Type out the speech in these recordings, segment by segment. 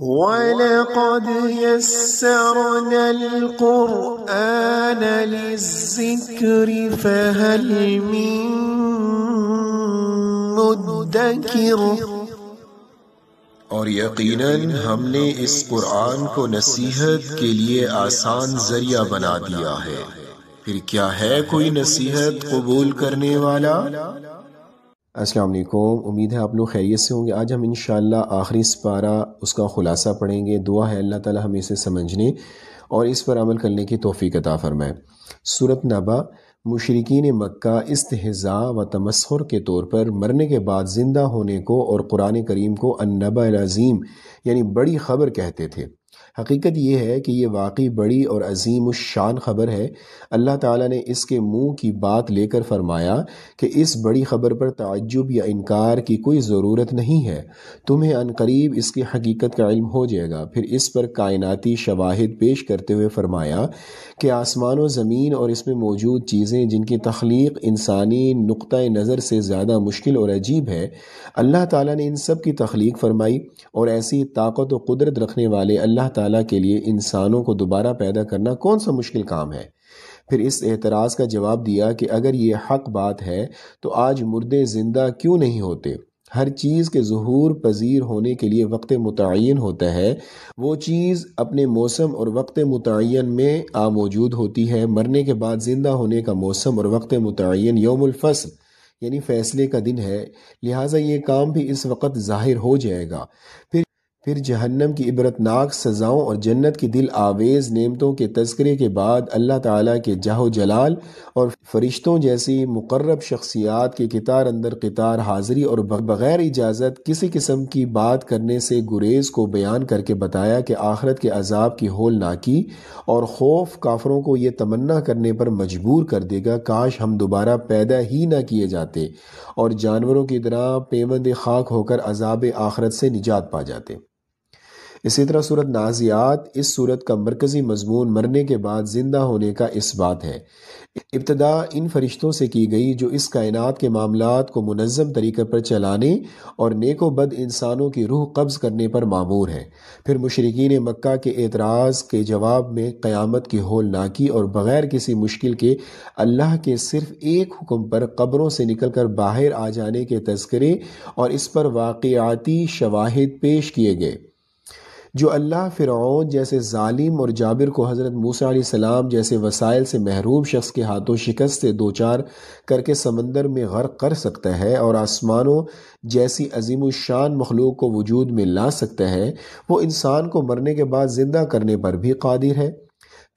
ولقد يسرنا القرآن للذكر فهل من مدكر और यकीनन हमने इस कुरान को नसीहत के लिए आसान जरिया बना दिया है फिर क्या है कोई नसीहत कबूल करने वाला अस्सलाम वालेकुम उम्मीद है आप लोग खैरियत से होंगे आज हम इन आखिरी सपारा उसका ख़ुलासा पढ़ेंगे दुआ है अल्लाह ताला हमें इसे समझने और इस पर अमल करने की तोफ़ी अता फ़रमाए सूरत नबा मशरकिन मक्का इसतजा व तमस्र के तौर पर मरने के बाद ज़िंदा होने को और कुरान करीम को अनबा अज़ीम यानी बड़ी ख़बर कहते थे हकीकत यह है कि यह वाकई बड़ी और अजीम शान ख़बर है अल्लाह ताला ने इसके मुंह की बात लेकर फरमाया कि इस बड़ी ख़बर पर ताज्जुब या इनकार की कोई ज़रूरत नहीं है तुम्हें अनकरीब इसकी हकीकत का इल्म हो जाएगा फिर इस पर कायनाती शवाहद पेश करते हुए फरमाया कि आसमान ज़मीन और इसमें मौजूद चीज़ें जिनकी तख्लीक इंसानी नुक़ नज़र से ज़्यादा मुश्किल और अजीब है अल्लाह ताला ने इन सब की तख्लीक फरमाई और ऐसी ताकत व कुदरत रखने वाले अल्लाह ताला के लिए इंसानों को दोबारा पैदा करना कौन सा मुश्किल काम है फिर इस एतराज़ का जवाब दिया कि अगर ये हक बात है तो आज मुर्दे ज़िंदा क्यों नहीं होते हर चीज़ के जहूर पजीर होने के लिए वक्त मुतन होता है वो चीज़ अपने मौसम और वक्त मुतन में आ मौजूद होती है मरने के बाद ज़िंदा होने का मौसम और वक्त मुतन योमफसल यानी फ़ैसले का दिन है लिहाजा ये काम भी इस वक्त ज़ाहिर हो जाएगा फिर फिर जहन्नम की इबरतनाक सज़ाओं और जन्नत की दिल आवेज़ नेमतों के तस्करे के बाद अल्लाह ताला के जाहो जलाल और फरिश्तों जैसी मुकर्रब शख्सियात के कितार अंदर कतार हाज़िरी और बग़ैर इजाज़त किसी किस्म की बात करने से गुरेज़ को बयान करके बताया कि आखरत के अजाब की होल ना की और खौफ काफरों को ये तमन्ना करने पर मजबूर कर देगा काश हम दोबारा पैदा ही ना किए जाते और जानवरों की तरह पेमंद खाक होकर अजाब आखरत से निजात पा जाते इसी तरह सूरत नाजियात इस सूरत का मरकज़ी मजमून मरने के बाद ज़िंदा होने का इस बात है इब्तदा इन फरिश्तों से की गई जो इस कायनात के मामला को मनज़म तरीके पर चलाने और नेको बद इंसानों की रूह कब्ज़ करने पर मामूर है फिर मुशरकिन मक्का के एतराज़ के जवाब में क़्यामत की होल नाकी और बग़ैर किसी मुश्किल के अल्लाह के सिर्फ एक हुक्म पर कब्रों से निकल कर बाहर आ जाने के तस्करे और इस पर वाकियाती शवाहिद पेश किए गए जो अल्लाह फ़िरौन जैसे ालिम और जाबिर को हज़रत मूसा सलाम जैसे वसाइल से महरूम शख्स के हाथों शिकस्त से दो चार करके समंदर में गर्क कर सकता है और आसमानों जैसी अजीम शान मखलूक को वजूद में ला सकता है वो इंसान को मरने के बाद ज़िंदा करने पर भी कादिर है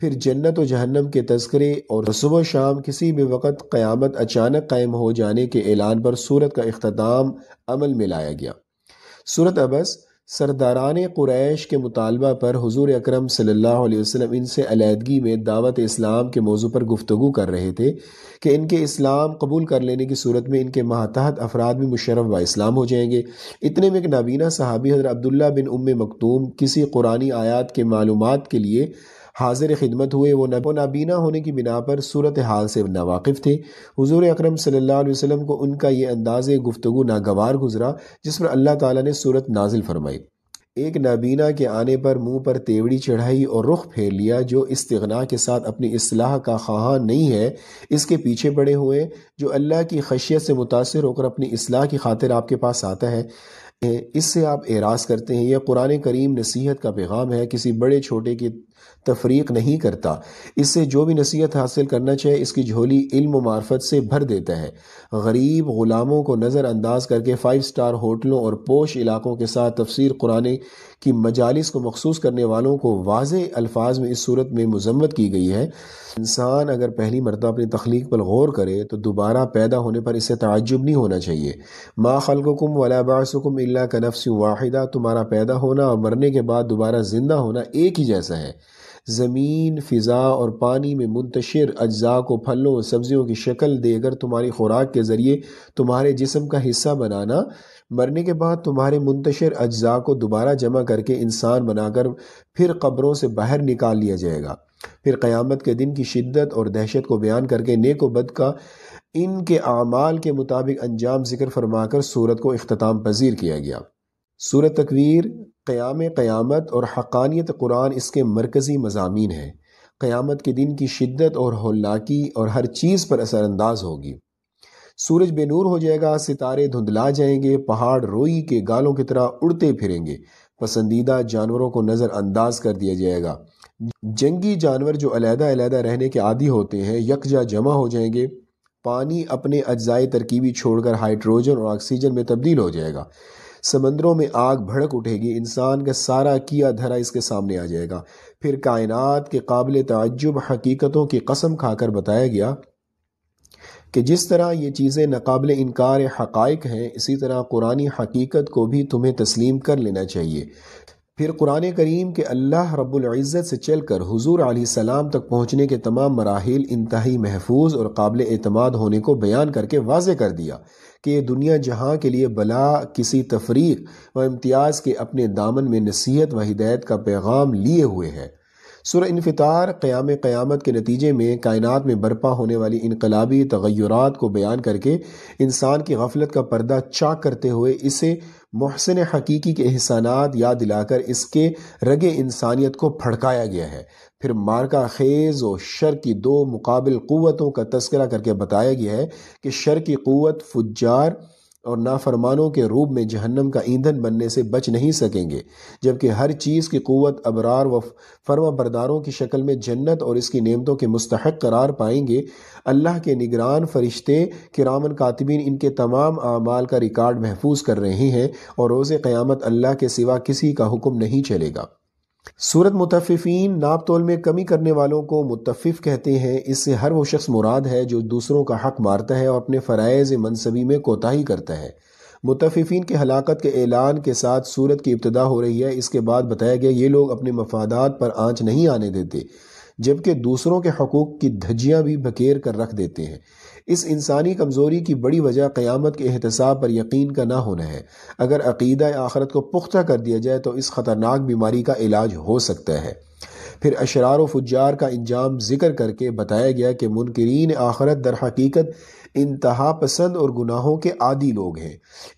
फिर जन्नत व जहन्नम के तस्करे और सुबह शाम किसी भी वक़्त क़्यामत अचानक कायम हो जाने के ऐलान पर सूरत का अख्ताम अमल में लाया गया सूरत अबस सरदारान क्रैश के मुतालबा पर हज़ूर अक्रम सल्लल्लाहु इनसे अलीहदगी में दावत इस्लाम के मौजू पर गुफ्तु कर रहे थे कि इनके इस्लाम कबूल कर लेने की सूरत में इनके मातहत अफराद भी मुशरफ व इस्लाम हो जाएंगे इतने में एक नाबीना साहबी हज़र अब्दुल्ला बिन उम मकतूम किसी कुरानी आयात के मालूम के लिए हाजिर खिदमत हुए वो नबो नाबीना होने की बिना पर सूरत हाल से नावाकिफ थे हजूर अक्रम सल्लम को उनका ये अंदाज गुफ्तु नागवार गुजरा जिस पर अल्लाह ताला ने सूरत नाजिल फरमाई एक नाबीना के आने पर मुंह पर तेवड़ी चढ़ाई और रुख फेर लिया जो इस्तना के साथ अपनी असलाह का ख्वाहा नहीं है इसके पीछे पड़े हुए जो अल्लाह की खशियत से मुतासर होकर अपनी असलाह की खातिर आपके पास आता है हैं इससे आप एराज करते हैं यह कुरान करीम नसीहत का पैगाम है किसी बड़े छोटे की तफरीक नहीं करता इससे जो भी नसीहत हासिल करना चाहे इसकी झोली इल्म मार्फत से भर देता है गरीब ग़ुलामों को नज़रअंदाज करके फ़ाइव स्टार होटलों और पोश इलाकों के साथ तफसीर कुरान की मजालस को मखसूस करने वालों को वाज अल्फाज में इस सूरत में मजम्मत की गई है इंसान अगर पहली मरतबा अपनी तख्लीक पर गौर करे तो दोबारा पैदा होने पर इससे तजुब नहीं होना चाहिए माँ खलकुम वलाबासकुम इल्ला का नफ्स वाहिदा तुम्हारा पैदा होना और मरने के बाद दोबारा ज़िंदा होना एक ही जैसा है ज़मीन फ़िज़ा और पानी में मुंतशिर अज्जा को फलों और सब्ज़ियों की शक्ल देकर तुम्हारी खुराक के ज़रिए तुम्हारे जिसम का हिस्सा बनाना मरने के बाद तुम्हारे मुंतशिर अज्जा को दोबारा जमा करके इंसान बनाकर फिर कब्रों से बाहर निकाल लिया जाएगा फिर क़यामत के दिन की शिद्दत और दहशत को बयान करके नेक बद का इनके अमाल के मुताबिक अंजाम जिक्र फ़रमा कर सूरत को अख्ताम पजीर किया गया सूरत तकवीर क़्याम क़्यामत और हकानियत कुरान इसके मरकज़ी मजामी हैं क़्यामत के दिन की शिद्दत और हौलाकी और हर चीज़ पर असरानंदाज होगी सूरज बेनूर हो जाएगा सितारे धुंधला जाएंगे पहाड़ रोई के गालों की तरह उड़ते फिरेंगे पसंदीदा जानवरों को नज़रअंदाज कर दिया जाएगा जंगी जानवर जो अलहदा अलहदा रहने के आदि होते हैं यकजा जमा हो जाएंगे पानी अपने अज्जाए तरकीबी छोड़कर हाइड्रोजन और ऑक्सीजन में तब्दील हो जाएगा समंदरों में आग भड़क उठेगी इंसान का सारा किया धरा इसके सामने आ जाएगा फिर कायनात के काबिल तजुब हकीकतों की कसम खाकर बताया गया कि जिस तरह ये चीज़ें नाकबिल इनकार हक़ हैं इसी तरह कुरानी हकीकत को भी तुम्हें तस्लीम कर लेना चाहिए फिर कुरान करीम के अल्लाह रब्ज़त से चल कर हजूर सलाम तक पहुँचने के तमाम मराहल इंतहाई महफूज और काबिल अतमाद होने को बयान करके वाज कर दिया कि ये दुनिया जहाँ के लिए बला किसी तफरीक व इम्तियाज़ के अपने दामन में नसीहत व हिदायत का पैगाम लिए हुए है सुर इनफितार क़्याम क़्यामत के नतीजे में कायनत में बर्पा होने वाली इनकलाबी तगैरत को बयान करके इंसान की गफलत का पर्दा चाक करते हुए इसे महसन हकीकी के एहसानात याद दिलाकर इसके रगे इंसानियत को फड़काया गया है फिर मार्का खेज़ और शर की दो मुकाबल क़वतों का तस्करा करके बताया गया है कि शर की क़वत फुजार और नाफरमानों के रूप में जहन्नम का ईंधन बनने से बच नहीं सकेंगे जबकि हर चीज़ की क़वत अबरार व फर्मा बरदारों की शक्ल में जन्नत और इसकी नेमतों के मुस्तक करार पाएंगे अल्लाह के निगरान फरिश्ते किरामन कातबीन इनके तमाम अमाल का रिकॉर्ड महफूज कर रहे हैं और रोज़ क़्यामत अल्लाह के सिवा किसी का हुक्म नहीं चलेगा सूरत मुतफ़िफ़ीन नाप तोल में कमी करने वालों को मुतफ़ कहते हैं इससे हर वो शख्स मुराद है जो दूसरों का हक मारता है और अपने फ़रज़ मनसबी में कोताही करता है मुतफ़िफ़ीन के हलाकत के ऐलान के साथ सूरत की इब्तदा हो रही है इसके बाद बताया गया ये लोग अपने मफादात पर आँच नहीं आने देते जबकि दूसरों के हकूक़ की धज्जियाँ भी बकेर कर रख देते हैं इस इंसानी कमज़ोरी की बड़ी वजह क़्यामत के एहतसाब पर यकीन का ना होना है अगर अकीदा आखरत को पुख्ता कर दिया जाए तो इस ख़तरनाक बीमारी का इलाज हो सकता है फिर अशरार व फुजार का इंजाम ज़िक्र करके बताया गया कि मुनकरीन आखरत दर हकीकत इंतहा पसंद और गुनाहों के आदि लोग हैं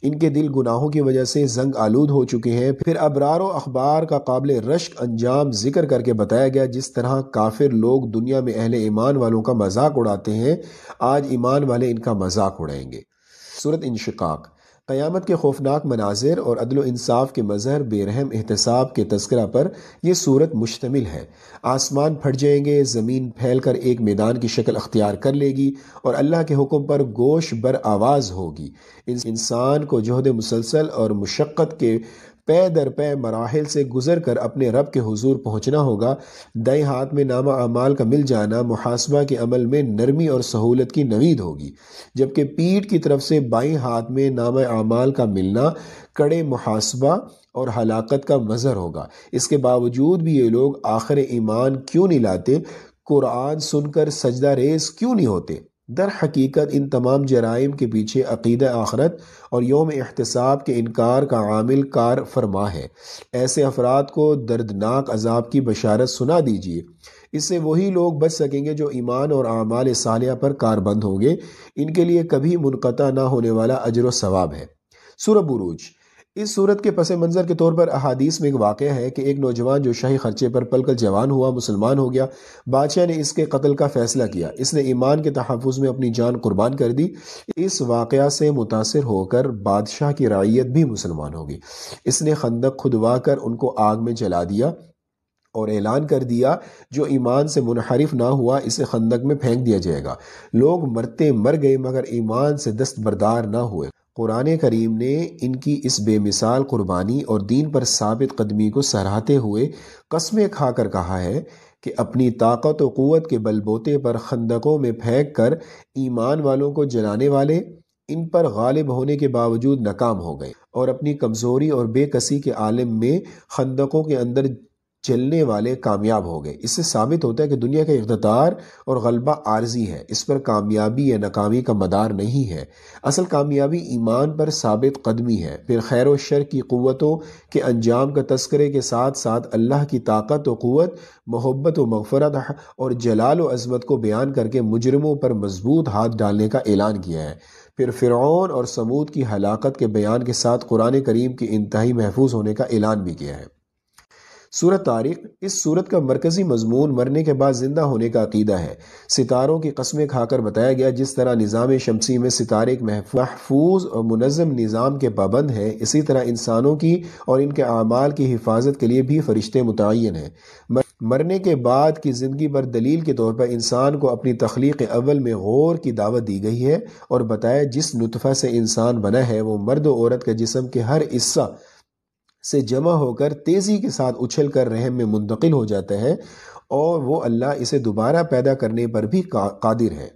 इनके दिल गुनाहों की वजह से जंग आलूद हो चुके हैं फिर अबरार अखबार का काबिल रश्क अंजाम जिक्र करके बताया गया जिस तरह काफिर लोग दुनिया में अहले ईमान वालों का मजाक उड़ाते हैं आज ईमान वाले इनका मजाक उड़ाएंगे सूरत इंशकाक क़यामत के खौफनाक मनाजिर और अदल इंसाफ के मज़हर बेरहम एहतसाब के तस्करा पर यह सूरत मुश्तमिल है आसमान फट जाएंगे ज़मीन फैल कर एक मैदान की शक्ल अख्तियार कर लेगी और अल्लाह के हुक्म पर गोश बर आवाज़ होगी इंसान को जहद मुसलसल और मशक्क़त के पै दर पै मराहल से गुजर कर अपने रब के हजूर पहुँचना होगा दए हाथ में नामा अमाल का मिल जाना मुहासबा के अमल में नरमी और सहूलत की नवीद होगी जबकि पीठ की तरफ से बाई हाथ में नामा अमाल का मिलना कड़े मुहासबा और हलाकत का मज़र होगा इसके बावजूद भी ये लोग आखिर ईमान क्यों नहीं लाते कुरान सुनकर सजदा रेज क्यों नहीं होते दर हकीकत इन तमाम जराइम के पीछे अकीद आखरत और योम अहतसाब के इनकार का आमिल कार फरमा है ऐसे अफराद को दर्दनाक अजाब की बशारत सुना दीजिए इससे वही लोग बच सकेंगे जो ईमान और आमाल सालिया पर कारबंद होंगे इनके लिए कभी मुनक़ा ना होने वाला अजर सवाब है सुरबुरूज इस सूरत के पस मंज़र के तौर पर अहादीस में एक वाक़ है कि एक नौजवान जो शाही खर्चे पर पलकल जवान हुआ मुसलमान हो गया बादशाह ने इसके कत्ल का फ़ैसला किया इसने ईमान के तहफ़ में अपनी जान कुर्बान कर दी इस वाक़ से मुतासर होकर बादशाह की रायत भी मुसलमान होगी इसने खंदक खुदवा कर उनको आग में जला दिया और ऐलान कर दिया जो ईमान से मुनहरफ ना हुआ इसे खंदक में फेंक दिया जाएगा लोग मरते मर गए मगर ईमान से दस्तबरदार ना हुए कुरान करीम ने इनकी इस बेमिसाल कुर्बानी और दीन पर साबित कदमी को सराहते हुए कस्में खाकर कहा है कि अपनी ताकत और क़वत के बलबोते पर खंदकों में फेंक कर ईमान वालों को जलाने वाले इन पर गालिब होने के बावजूद नाकाम हो गए और अपनी कमज़ोरी और बेकसी के आलम में खंदकों के अंदर चलने वाले कामयाब हो गए इससे साबित होता है कि दुनिया का इकतदार और गलबा आर्जी है इस पर कामयाबी या नाकामी का मदार नहीं है असल कामयाबी ईमान पर साबित कदमी है फिर खैर व शर की क़वतों के अंजाम का तस्करे के साथ साथ अल्लाह की ताकत व क़वत मोहब्बत व मगफरत और जलाल व अजमत को बयान करके मुजरमों पर मजबूत हाथ डालने का ऐलान किया है फिर फ़िरौन और समूद की हलाकत के बयान के साथ कुरान करीम के इंतहाई महफूज होने का ऐलान भी किया है सूरत तारीख़ इस सूरत का मरकज़ी मजमून मरने के बाद ज़िंदा होने का अकीदा है सितारों की कस्में खाकर बताया गया जिस तरह निज़ाम शमसी में सितारे एक महफूज और मुनज़म निज़ाम के पाबंद हैं इसी तरह इंसानों की और इनके अमाल की हिफाजत के लिए भी फरिश्ते मुतन हैं मरने के बाद की ज़िंदगी पर दलील के तौर पर इंसान को अपनी तख्लीक अव्वल में गौर की दावत दी गई है और बताया जिस नुतफ़ा से इंसान बना है वो मर्द औरत के जिसम के हर हिस्सा से जमा होकर तेज़ी के साथ उछल कर रहम में मुंतकिल हो जाता है और वो अल्लाह इसे दोबारा पैदा करने पर भी कादिर है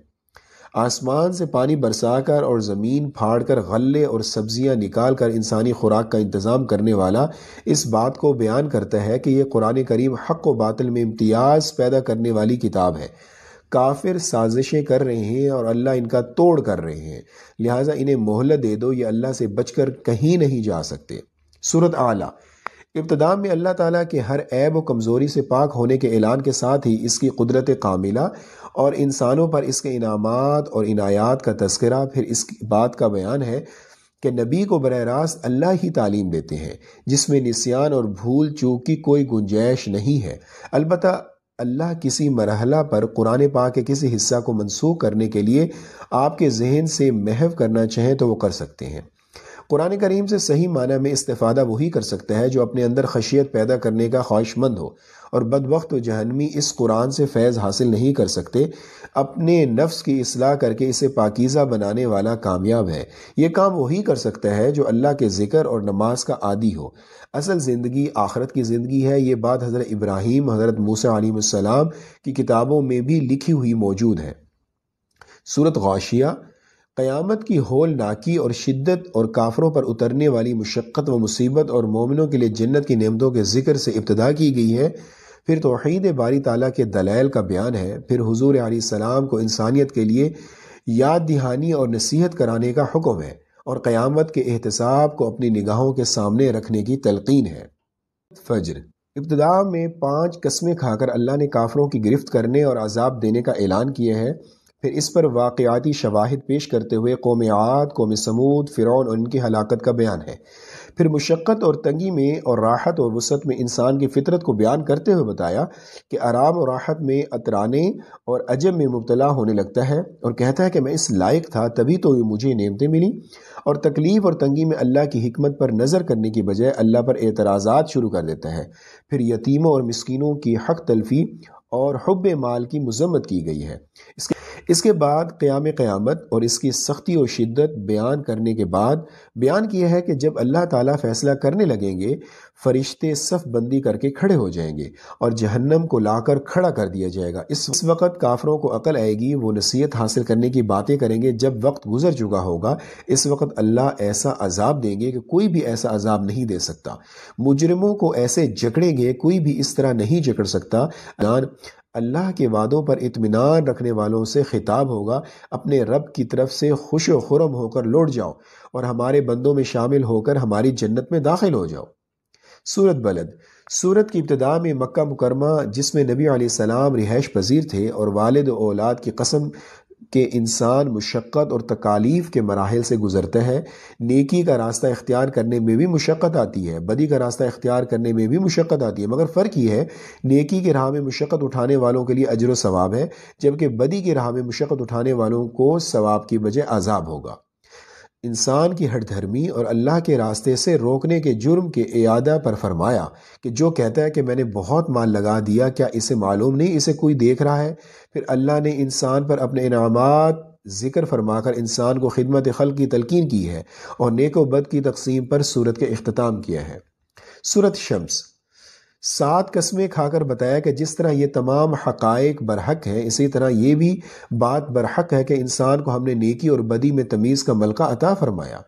आसमान से पानी बरसाकर और ज़मीन फाड़कर गले और सब्जियां निकाल कर इंसानी खुराक का इंतज़ाम करने वाला इस बात को बयान करता है कि यह कुरान करीम हक व बातल में इम्तियाज़ पैदा करने वाली किताब है काफिर साजिशें कर रहे हैं और अल्लाह इनका तोड़ कर रहे हैं लिहाजा इन्हें मोहलत दे दो ये अल्लाह से बचकर कहीं नहीं जा सकते सूरत आला इब्तदा में अल्लाह ताला के हर ऐब व कमज़ोरी से पाक होने के ऐलान के साथ ही इसकी कुदरत कामिला और इंसानों पर इसके इनामात और इनायात का तस्करा फिर इस बात का बयान है कि नबी को बर रास्त अल्लाह ही तालीम देते हैं जिसमें निस्यान और भूल चूक की कोई गुंजाइश नहीं है अलबत् अल्लाह किसी मरहला पर कुरान पाक के किसी हिस्सा को मनसूख करने के लिए आपके जहन से महव करना चाहें तो वह कर सकते हैं कुरान करीम से सही माना में इस्तादा वही कर सकता है जो अपने अंदर खशियत पैदा करने का ख्वाहिशमंद हो और बद व जहनमी इस कुरान से फैज़ हासिल नहीं कर सकते अपने नफ्स की असलाह करके इसे पाकिज़ा बनाने वाला कामयाब है ये काम वही कर सकता है जो अल्लाह के ज़िक्र और नमाज का आदि हो असल ज़िंदगी आखरत की ज़िंदगी है ये बात हज़रत इब्राहिम हज़रत मूसा की किताबों में भी लिखी हुई मौजूद है सूरत गौशिया क़यामत की होल नाकी और शिद्दत और काफ़रों पर उतरने वाली मशक्क़त व मुसीबत और मोमिनों के लिए जन्नत की नेमतों के ज़िक्र से इब्तदा की गई है फिर तोहद बारी ताली के दलैल का बयान है फिर हजूर सलाम को इंसानियत के लिए याद दहानी और नसीहत कराने का हुक्म है और क़यामत के एहतसाब को अपनी निगाहों के सामने रखने की तलकिन है फज्र इब्तदा में पाँच कस्में खाकर अल्लाह ने काफरों की गिरफ्त करने और अजाब देने का ऐलान किया है फिर इस पर वाकयाती शवाहद पेश करते हुए कौम आद कौम समूद फ़िरौन और इनकी हलाकत का बयान है फिर मुशक्क़त और तंगी में और राहत और वसत में इंसान की फितरत को बयान करते हुए बताया कि आराम और राहत में अतराने और अजब में मुबतला होने लगता है और कहता है कि मैं इस लायक था तभी तो मुझे नियमतें मिली और तकलीफ़ और तंगी में अल्लाह की हमत पर नज़र करने की बजाय अल्लाह पर एतराज़ात शुरू कर देता है फिर यतीमों और मस्किनों की हक तलफ़ी और हब माल की मजम्मत की गई है इसके इसके बाद क़्याम क़्यामत और इसकी सख्ती और शिद्दत बयान करने के बाद बयान किया है कि जब अल्लाह ताला फ़ैसला करने लगेंगे फ़रिश्ते सफ़ बंदी करके खड़े हो जाएंगे और जहन्नम को लाकर खड़ा कर दिया जाएगा इस वक्त काफरों को अकल आएगी वो नसीहत हासिल करने की बातें करेंगे जब वक्त गुजर चुका होगा इस वक्त अल्लाह ऐसा अजाब देंगे कि कोई भी ऐसा अजाब नहीं दे सकता मुजरमों को ऐसे जकड़ेंगे कोई भी इस तरह नहीं जकड़ सकता अल्लाह के वादों पर इतमान रखने वालों से खिताब होगा अपने रब की तरफ से खुश खुरम होकर लौट जाओ और हमारे बंदों में शामिल होकर हमारी जन्नत में दाखिल हो जाओ सूरत बलद सूरत की इब्तदा में मक्का मुकरमा जिसमें नबी सलाम रिहाइश पजीर थे और वालद औलाद की कसम कि इंसान मशक्क़त और तकालीफ़ के मराहल से गुज़रता है नेकी का रास्ता इख्तियार करने में भी मशक्क़त आती है बदी का रास्ता इख्तियार करने में भी मशक्क़त आती है मगर फ़र्क ये है नेकी के राह में मशक्क़त उठाने वालों के लिए अजर व सवाब है जबकि बदी के राह में मशक्क़त उठाने वालों को सवाब की बजाय आज़ाब होगा इंसान की हठधर्मी और अल्लाह के रास्ते से रोकने के जुर्म के अदा पर फरमाया कि जो कहता है कि मैंने बहुत माल लगा दिया क्या इसे मालूम नहीं इसे कोई देख रहा है फिर अल्लाह ने इंसान पर अपने इनाम ज़िक्र फरमाकर इंसान को खिदमत खल की तलकिन की है और नेको बद की तकसीम पर सूरत के अख्ताम किया है सूरत शम्स सात कस्में खाकर बताया कि जिस तरह ये तमाम हकायक बरहक हैं इसी तरह ये भी बात बरहक है कि इंसान को हमने नेकी और बदी में तमीज़ का मलका अता फरमाया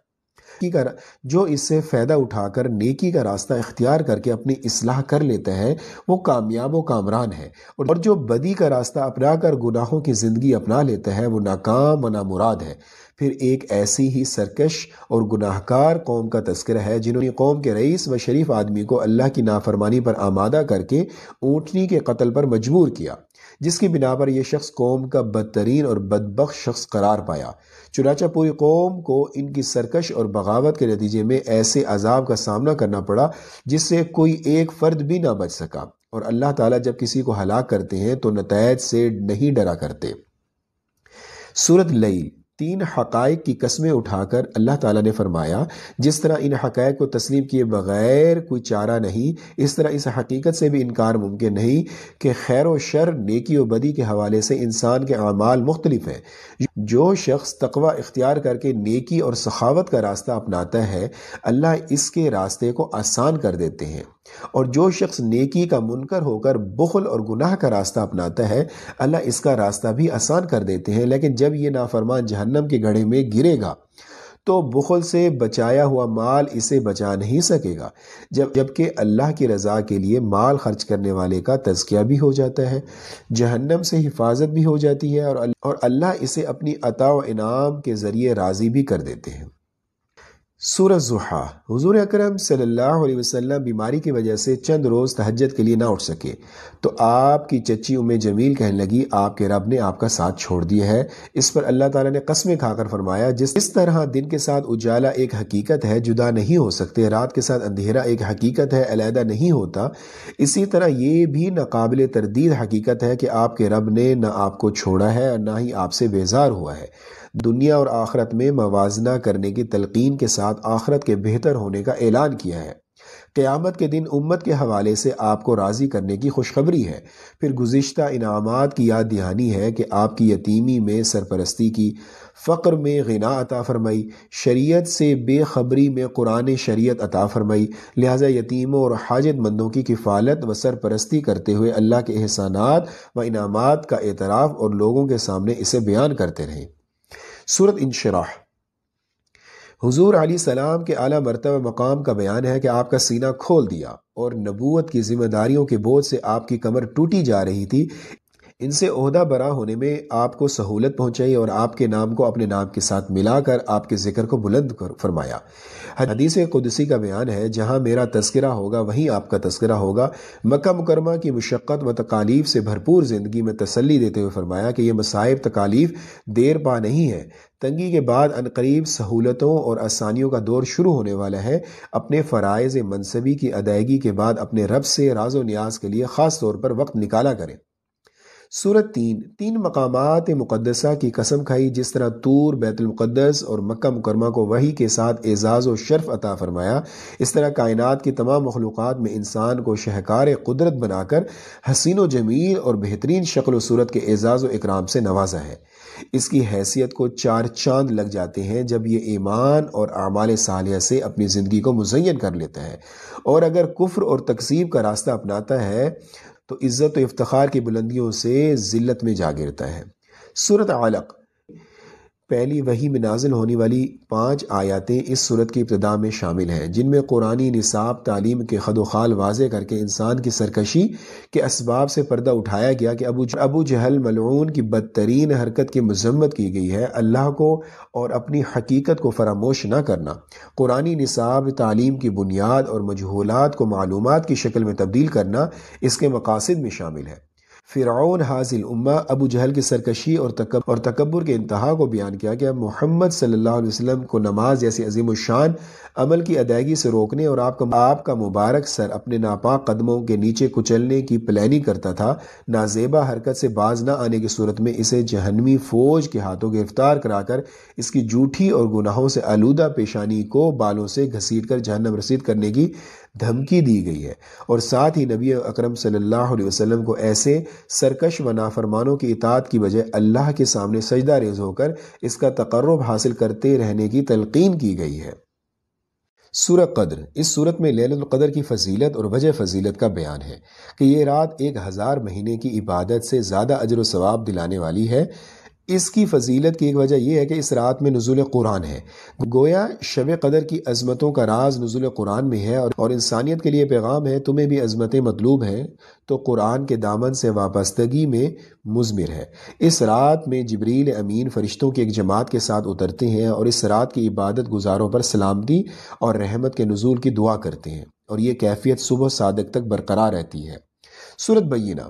कर का जो इससे फ़ायदा उठाकर नेकी का रास्ता इख्तियार करके अपनी असलाह कर लेते हैं वो कामयाब व कामरान है और जो बदी का रास्ता अपना कर गुनाहों की ज़िंदगी अपना लेते हैं वो नाकाम व मुराद है फिर एक ऐसी ही सरकश और गुनाहकार कौम का तस्कर है जिन्होंने कौम के रईस व शरीफ आदमी को अल्लाह की नाफरमानी पर आमादा करके ऊँटनी के कत्ल पर मजबूर किया जिसकी बिना पर यह शख्स कौम का बदतरीन और बदबक शख्स करार पाया चुनाचा पूरी कौम को इनकी सरकश और बगावत के नतीजे में ऐसे अजाब का सामना करना पड़ा जिससे कोई एक फ़र्द भी ना बच सका और अल्लाह ताला जब किसी को हलाक करते हैं तो नतैज से नहीं डरा करते सूरत लई तीन हक़ाइक की कस्में उठाकर अल्लाह ताला ने फरमाया जिस तरह इन हक़ को तस्लीम किए बगैर कोई चारा नहीं इस तरह इस हकीकत से भी इनकार मुमकिन नहीं कि खैर व शर नेकी व बदी के हवाले से इंसान के अमाल मुख्तलिफ हैं जो शख्स तकवा इख्तियार करके नेकी और सखावत का रास्ता अपनाता है अल्लाह इसके रास्ते को आसान कर देते हैं और जो शख्स नेकी का मुनकर होकर बुखल और गुनाह का रास्ता अपनाता है अल्लाह इसका रास्ता भी आसान कर देते हैं लेकिन जब ये नाफरमान जहन्नम के गढ़े में गिरेगा तो बुखल से बचाया हुआ माल इसे बचा नहीं सकेगा जब जबकि अल्लाह की रज़ा के लिए माल खर्च करने वाले का तजकिया भी हो जाता है जहन्नम से हिफाजत भी हो जाती है और और अल्लाह इसे अपनी अता इनाम के ज़रिए राज़ी भी कर देते हैं सूरज जुहा हजूर अक्रम सल्लाम बीमारी की वजह से चंद रोज़ तहजत के लिए ना उठ सके तो आपकी चची उम जमील कहने लगी आपके रब ने आपका साथ छोड़ दिया है इस पर अल्लाह ताला ने कस्में खाकर फरमाया जिस इस तरह दिन के साथ उजाला एक हकीकत है जुदा नहीं हो सकते रात के साथ अंधेरा एक हकीकत है अलहदा नहीं होता इसी तरह ये भी नाकबिल तरदीद हकीकत है कि आपके रब ने ना आपको छोड़ा है और ना ही आपसे बेजार हुआ है दुनिया और आखरत में मवाजना करने की तलकिन के साथ आखरत के बेहतर होने का ऐलान किया है क़्यामत के दिन उम्मत के हवाले से आपको राज़ी करने की खुशखबरी है फिर गुज्त इनामत की याद दहानी है कि आपकी यतीमी में सरपरस्ती की फ़क्र में गना अता फरमाई शरीत से बेखबरी में कुरान शरीत अता फरमाई लिहाजा यतीमों और हाजतमंदों की किफ़ालत व सरपरस्ती करते हुए अल्लाह के एहसानात व इनामात का एतराफ़ और लोगों के सामने इसे बयान करते रहें सूरत इनशराह हजूर अली सलाम के आला मरतब मकाम का बयान है कि आपका सीना खोल दिया और नबूत की जिम्मेदारियों के बोझ से आपकी कमर टूटी जा रही थी इनसे अहदा बरा होने में आपको सहूलत पहुंचाई और आपके नाम को अपने नाम के साथ मिलाकर आपके जिक्र को बुलंद कर फरमाया हदीस कुदसी का बयान है जहां मेरा तस्करा होगा वहीं आपका तस्करा होगा मक्का मुकरमा की मशक्क़त व तकालीफ से भरपूर ज़िंदगी में तसली देते हुए फरमाया कि ये मसाइब तकालीफ देर पा नहीं है तंगी के बाद अनकरीब सहूलतों और आसानियों का दौर शुरू होने वाला है अपने फ़रज़ मनसबी की अदायगी के बाद अपने रब से राज न्याज के लिए ख़ास तौर पर वक्त निकाला करें सूरत तीन तीन मकामात मुक़दसा की कसम खाई जिस तरह तूर बैतुलमक़दस और मक् मुकरमा को वही के साथ एज़ाज़ व शर्फ अता फरमाया इस तरह कायनत की तमाम मखलूक़ में इंसान को शहकार कुदरत बनाकर हसीन जमील और बेहतरीन शक्ल सूरत के एज़ाज़ व इकराम से नवाजा है इसकी हैसियत को चार चांद लग जाते हैं जब ये ईमान और आमाल सालिया से अपनी ज़िंदगी को मुजैन कर लेता है और अगर कुफ्र और तकसीब का रास्ता अपनाता है तो इज़्ज़त व इफ्तार की बुलंदियों से जिलत में जा गिरता है सूरत अलक पहली वही में नाजिल होने वाली पाँच आयातें इस सूरत की इब्तदा में शामिल हैं जिनमें कुरानी निसाब तालीम के खदोखाल वाज करके इंसान की सरकशी के असबाब से पर्दा उठाया गया कि अबू अबू जहल मलून की बदतरीन हरकत की मजम्मत की गई है अल्लाह को और अपनी हकीकत को फरामोश न करना कुरानी निसाब तालीम की बुनियाद और मजहूलत को मालूम की शक्ल में तब्दील करना इसके मकासद में शामिल है फ़िरौन हाजिल उम्मा अबू जहल की सरकशी और तकब और तकबर के इंतहा को बयान किया गया मोहम्मद सल्लल्लाहु अलैहि वसल्लम को नमाज जैसे अजीम शान अमल की अदायगी से रोकने और आपका आपका मुबारक सर अपने नापाक कदमों के नीचे कुचलने की प्लानिंग करता था नाजेबा हरकत से बाज ना आने की सूरत में इसे जहनवी फौज के हाथों गिरफ्तार कराकर इसकी जूठी और गुनाहों से आलूदा पेशानी को बालों से घसीट कर जहनम रसीद करने की धमकी दी गई है और साथ ही नबी अकरम सल्लल्लाहु अलैहि वसल्लम को ऐसे सरकश व नाफरमानों की इतात की बजाय अल्लाह के सामने सजदा रेज होकर इसका तकर्रब हासिल करते रहने की तलकीन की गई है सूरह कद्र इस सूरत में लैलतुल्क़दर की फजीलत और वजह फजीलत का बयान है कि ये रात एक हज़ार महीने की इबादत से ज़्यादा अजर व सवाब दिलाने वाली है इसकी फजीलत की एक वजह यह है कि इस रात में नजुल कुरान है गोया शब कदर की अजमतों का राज नजुल कुरान में है और, और इंसानियत के लिए पैगाम है तुम्हें भी अजमतें मतलूब हैं तो कुरान के दामन से वापस्तगी में मुजमिर है इस रात में जबरील अमीन फरिश्तों की एक जमात के साथ उतरते हैं और इस रात की इबादत गुजारों पर सलामती और रहमत के नजूल की दुआ करते हैं और ये कैफियत सुबह सादक तक बरकरार रहती है सूरत बीना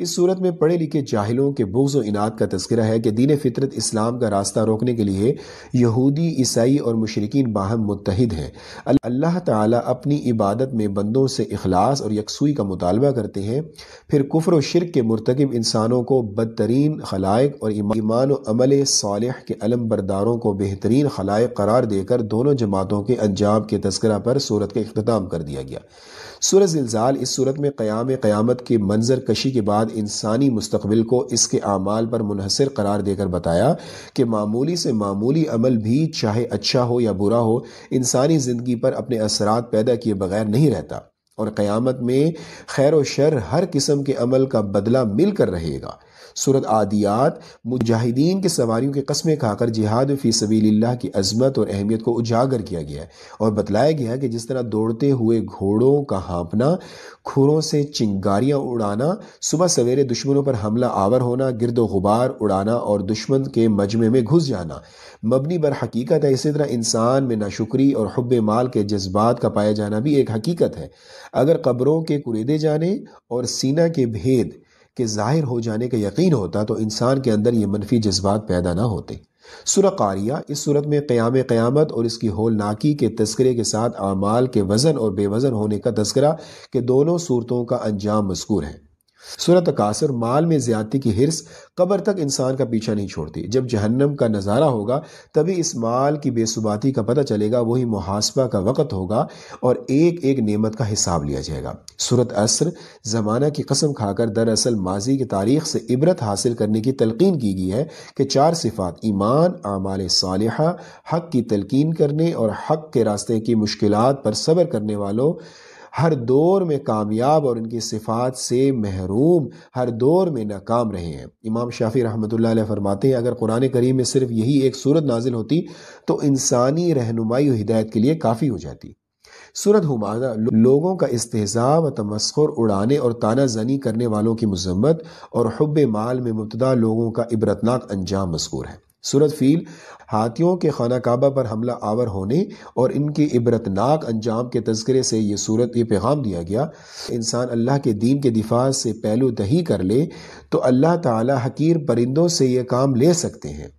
इस सूरत में पढ़े लिखे जाहिलों के बुग्ज़ इनात का तस्करा है कि दीन फितरत इस्लाम का रास्ता रोकने के लिए यहूदी ईसाई और मशरकिन बाहम मुतहद हैं अल्लाह ताला अपनी इबादत में बंदों से अखलास और यकसुई का मुतालबा करते हैं फिर कुफर व शिरक के मरतकब इंसानों को बदतरीन खलाइक और ईमान अमल साल के अलम बरदारों को बेहतरीन खलाइक करार देकर दोनों जमातों के अंजाम के तस्करा पर सूरत का अख्ताम कर दिया गया सूरज जिलजाल इस सूरत में क़्याम क़्यामत के मंजर कशी के बाद इंसानी मुस्तबिल को इसके अमाल पर मुनहसर करार देकर बताया कि मामूली से मामूली अमल भी चाहे अच्छा हो या बुरा हो इंसानी ज़िंदगी पर अपने असरा पैदा किए बगैर नहीं रहता और क़्यामत में खैर व शर हर किस्म के अमल का बदला मिलकर रहेगा सूरत आदियात मुजाहिदीन के सवारी के कस्में खाकर जिहाद फ़ी सबील्ला की अजमत और अहमियत को उजागर किया गया है और बतलाया गया है कि जिस तरह दौड़ते हुए घोड़ों का हाँपना खुरों से चिंगारियाँ उड़ाना सुबह सवेरे दुश्मनों पर हमला आवर होना गिरद गुबार उड़ाना और दुश्मन के मजमे में घुस जाना मबनी बर हकीकत है इसी तरह इंसान में नाशुक्री और हब माल के जज्बात का पाया जाना भी एक हकीकत है अगर कब्रों के कुरेदे जाने और सीना के भेद के ज़ाहिर हो जाने का यकीन होता तो इंसान के अंदर ये मनफी जज्बात पैदा ना होते सुर कारिया इस सूरत में क़याम क़यामत और इसकी होलनाकी के तस्करे के साथ अमाल के वज़न और बेवज़न होने का तस्करा के दोनों सूरतों का अंजाम मजकूर है सूरत कासर माल में ज्यादती की हिरस कबर तक इंसान का पीछा नहीं छोड़ती जब जहन्नम का नज़ारा होगा तभी इस माल की बेसुबाती का पता चलेगा वही मुहासबा का वक़्त होगा और एक एक नेमत का हिसाब लिया जाएगा सूरत असर ज़माना की कसम खाकर दरअसल माजी की तारीख से इबरत हासिल करने की तलकिन की गई है कि चार सिफात ईमान आमाल साल हक की तलकिन करने और हक के रास्ते की मुश्किल पर सब्र करने वालों हर दौर में कामयाब और इनकी सिफात से महरूम हर दौर में नाकाम रहे हैं इमाम शाफी रहमत फरमाते हैं अगर कुरान करीम में सिर्फ यही एक सूरत नाजिल होती तो इंसानी रहनुमाई और हिदायत के लिए काफ़ी हो जाती सूरत हुमादा लोगों का इस्तेजा व तमस्खर उड़ाने और ताना जनी करने वालों की मजम्मत और हब माल में मुबतदा लोगों का इबरतनाक अंजाम मशहूर है सूरत फील हाथियों के खाना काबा पर हमला आवर होने और इनके इबरतनाक अंजाम के तस्करे से ये सूरत ये पैगाम दिया गया इंसान अल्लाह के दीन के दिफा से पहलू दही कर ले तो अल्लाह ताला हकीर परिंदों से ये काम ले सकते हैं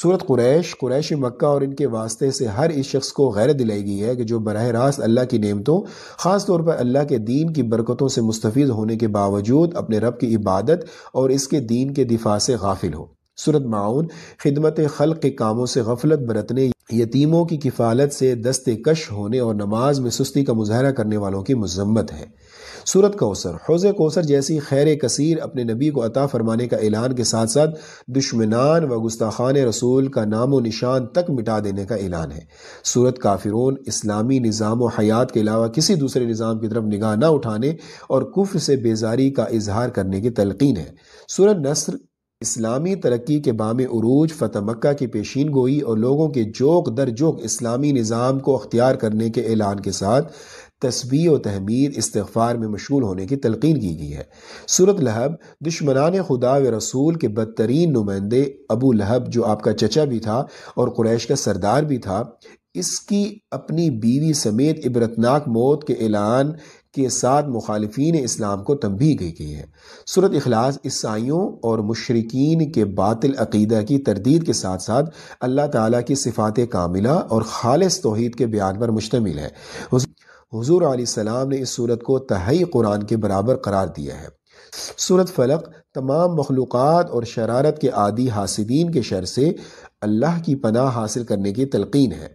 सूरत कुरैश कुरैश मक्का और इनके वास्ते से हर इस शख्स को गैर दिलाई गई है कि जो बरह रास्त अल्लाह की नियमतों ख़ास तौर पर अल्लाह के दीन की बरकतों से मुस्तफ़ होने के बावजूद अपने रब की इबादत और इसके दीन के दिफा से गाफिल हो सूरत माउन खिदमत खल के कामों से गफलत बरतने यतीमों की किफालत से दस्ते कश होने और नमाज में सुस्ती का मुजाहरा करने वालों की मजम्मत है सूरत कौसर हौज़ कौसर जैसी खैर कसीर अपने नबी को अता फरमाने का ऐलान के साथ साथ दुश्मनान व गुस्ताखान रसूल का नाम व निशान तक मिटा देने का ऐलान है सूरत काफिरन इस्लामी निज़ाम व हयात के अलावा किसी दूसरे निज़ाम की तरफ निगाह न उठाने और कुफ से बेजारी का इजहार करने की तलकिन है सूरत नसर इस्लामी तरक्की के बाम अरूज फ़तह मक्का की पेशीन गोई और लोगों के जोक दर जोक इस्लामी निज़ाम को अख्तियार करने के ऐलान के साथ तस्वीर व तहमीद इस्तफ़ार में मशगूल होने की तलकिन की गई है सूरत लहब दुश्मनान खुदा व रसूल के बदतरीन नुमाइंदे अबू लहब जो आपका चचा भी था और क्रैश का सरदार भी था इसकी अपनी बीवी समेत इबरतनाक मौत के ऐलान के साथ मुखालफी इस्लाम को तंबी की गई है सूरत अखलास ईसाइयों और मशरकिन के बातिल अकीदा की तरदीद के साथ साथ अल्लाह ताली की सिफात कामिला और खालस तोहद के बयान पर मुश्तमिल है हजूर आसमाम ने इस सूरत को तहई कुरान के बराबर करार दिया है सूरत फलक तमाम मखलूक़ और शरारत के आदि हासिदीन के शर से अल्लाह की पनाह हासिल करने की तलकिन है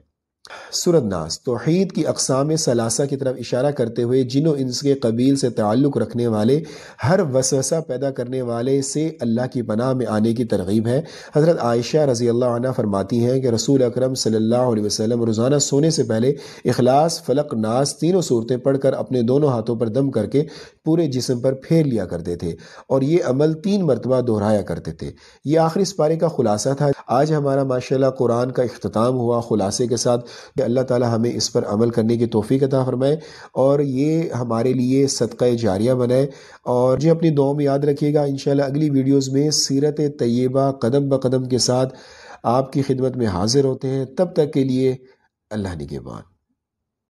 सूरतनास तोहद की अकसाम सलासा की तरफ इशारा करते हुए जिनों इनके कबील से ताल्लुक़ रखने वाले हर वसवसा पैदा करने वाले से अल्लाह की पनाह में आने की तरगीब है हज़रत आयशा रज़ी अल्लाह फरमाती हैं कि रसूल अक्रम सल्ला रोज़ाना सोने से पहले अखलास फलक नास तीनों सूरतें पढ़कर अपने दोनों हाथों पर दम करके पूरे जिसम पर फेर लिया करते थे और ये अमल तीन मरतबा दोहराया करते थे ये आखिरी इस पारे का खुलासा था आज हमारा माशा कुरान का अख्ताम हुआ खुलासे के साथ कि अल्लाह ताला हमें इस पर अमल करने की तोफ़ी अदा फ़रमाए और ये हमारे लिए सदका जारिया बनाए और जो अपनी दुआ में याद रखिएगा इन अगली वीडियोज़ में सीरत तय्यबा कदम ब कदम के साथ आपकी खिदमत में हाजिर होते हैं तब तक के लिए अल्लाह निगेबान